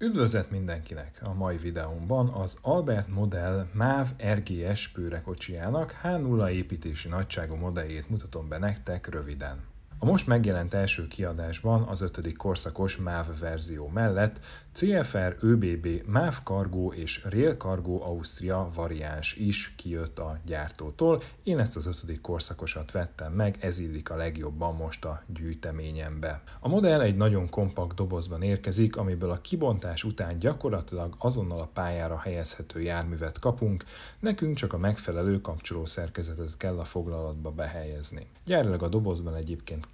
Üdvözlet mindenkinek a mai videómban az Albert Modell MÁV RGS pőrekocsijának H0 építési nagyságú modelljét mutatom be nektek röviden. A most megjelent első kiadásban az ötödik korszakos MÁV verzió mellett CFR, ÖBB, MÁV Cargo és Rail Cargo Austria variáns is kijött a gyártótól. Én ezt az ötödik korszakosat vettem meg, ez illik a legjobban most a gyűjteményembe. A modell egy nagyon kompakt dobozban érkezik, amiből a kibontás után gyakorlatilag azonnal a pályára helyezhető járművet kapunk, nekünk csak a megfelelő kapcsoló szerkezetet kell a foglalatba behelyezni. Gyárilag a dobozban egyébként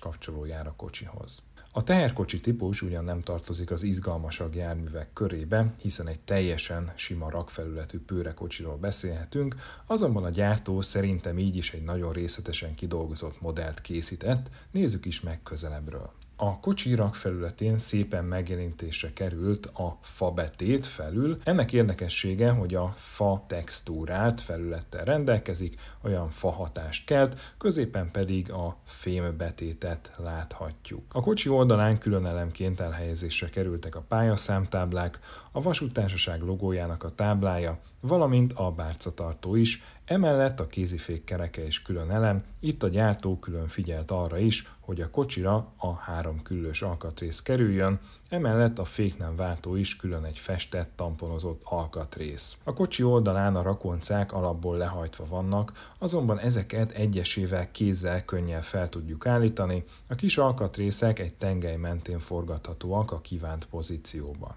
kapcsoló jár a kocsihoz. A teherkocsi típus ugyan nem tartozik az izgalmasabb járművek körébe, hiszen egy teljesen sima rakfelületű pőrekocsiról beszélhetünk, azonban a gyártó szerintem így is egy nagyon részletesen kidolgozott modellt készített, nézzük is meg közelebbről. A kocsi felületén szépen megjelenítésre került a fa betét felül. Ennek érdekessége, hogy a fa textúrált felülettel rendelkezik, olyan fa hatást kelt, középen pedig a fém betétet láthatjuk. A kocsi oldalán külön elemként elhelyezésre kerültek a pályaszámtáblák, a vasútársaság logójának a táblája, valamint a bárcatartó is, emellett a kézifék kereke is külön elem, itt a gyártó külön figyelt arra is, hogy a kocsira a három küllős alkatrész kerüljön, emellett a féknem váltó is külön egy festett, tamponozott alkatrész. A kocsi oldalán a rakoncák alapból lehajtva vannak, azonban ezeket egyesével kézzel könnyen fel tudjuk állítani, a kis alkatrészek egy tengely mentén forgathatóak a kívánt pozícióba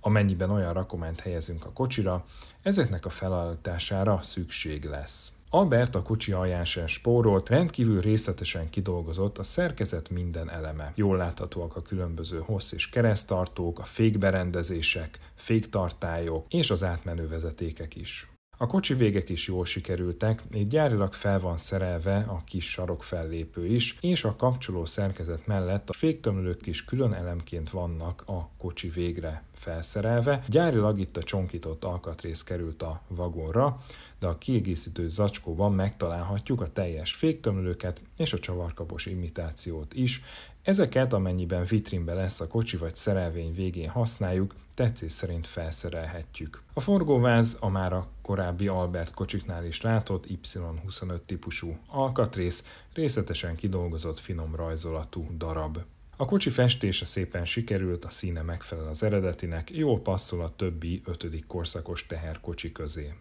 amennyiben olyan rakományt helyezünk a kocsira, ezeknek a felállítására szükség lesz. Albert a kocsi alján spórolt, rendkívül részletesen kidolgozott a szerkezet minden eleme. Jól láthatóak a különböző hossz és keresztartók, a fékberendezések, féktartályok és az átmenő vezetékek is. A kocsi végek is jól sikerültek, így gyárilag fel van szerelve a kis sarok fellépő is, és a kapcsoló szerkezet mellett a féktömlők is külön elemként vannak a kocsi végre felszerelve. Gyárilag itt a csonkított alkatrész került a vagonra, de a kiegészítő zacskóban megtalálhatjuk a teljes féktömlőket és a csavarkapos imitációt is, Ezeket, amennyiben vitrínbe lesz a kocsi vagy szerelvény végén használjuk, tetszés szerint felszerelhetjük. A forgóváz a már a korábbi Albert kocsiknál is látott Y25 típusú alkatrész, részletesen kidolgozott finom rajzolatú darab. A kocsi festése szépen sikerült, a színe megfelel az eredetinek, jól passzol a többi ötödik korszakos teherkocsi közé.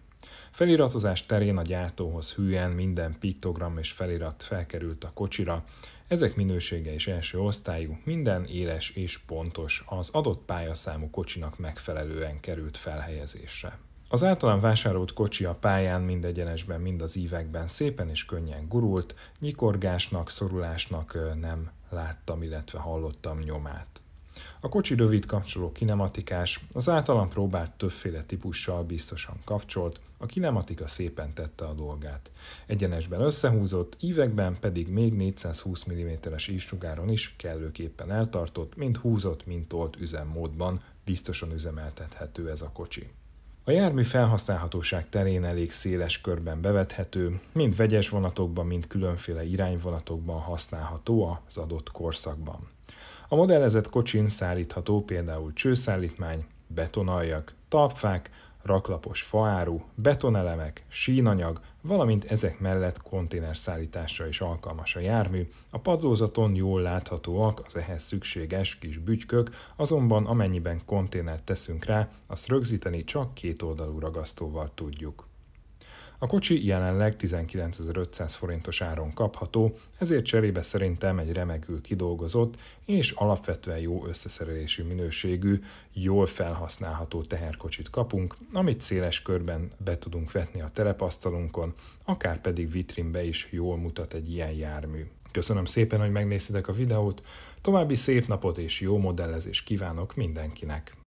Feliratozás terén a gyártóhoz hűen minden piktogram és felirat felkerült a kocsira, ezek minősége és első osztályú, minden éles és pontos, az adott pályaszámú kocsinak megfelelően került felhelyezésre. Az általán vásárolt kocsi a pályán mind egyenesben, mind az ívekben szépen és könnyen gurult, nyikorgásnak, szorulásnak nem láttam, illetve hallottam nyomát. A kocsi rövid kapcsoló kinematikás, az általam próbált többféle típussal biztosan kapcsolt, a kinematika szépen tette a dolgát. Egyenesben összehúzott, ívekben pedig még 420 mm-es ívsugáron is kellőképpen eltartott, mind húzott, mind tolt üzemmódban, biztosan üzemeltethető ez a kocsi. A jármű felhasználhatóság terén elég széles körben bevethető, mind vegyes vonatokban, mind különféle irányvonatokban használható az adott korszakban. A modellezett kocsin szállítható például csőszállítmány, betonaljak, talpfák, raklapos faáru, betonelemek, sínanyag, valamint ezek mellett konténerszállításra is alkalmas a jármű. A padlózaton jól láthatóak az ehhez szükséges kis bütykök, azonban amennyiben konténert teszünk rá, azt rögzíteni csak két oldalú ragasztóval tudjuk. A kocsi jelenleg 19.500 forintos áron kapható, ezért cserébe szerintem egy remekül kidolgozott és alapvetően jó összeszerelésű minőségű, jól felhasználható teherkocsit kapunk, amit széles körben be tudunk vetni a terepasztalunkon, akár pedig vitrinbe is jól mutat egy ilyen jármű. Köszönöm szépen, hogy megnéztétek a videót, további szép napot és jó modellezést kívánok mindenkinek!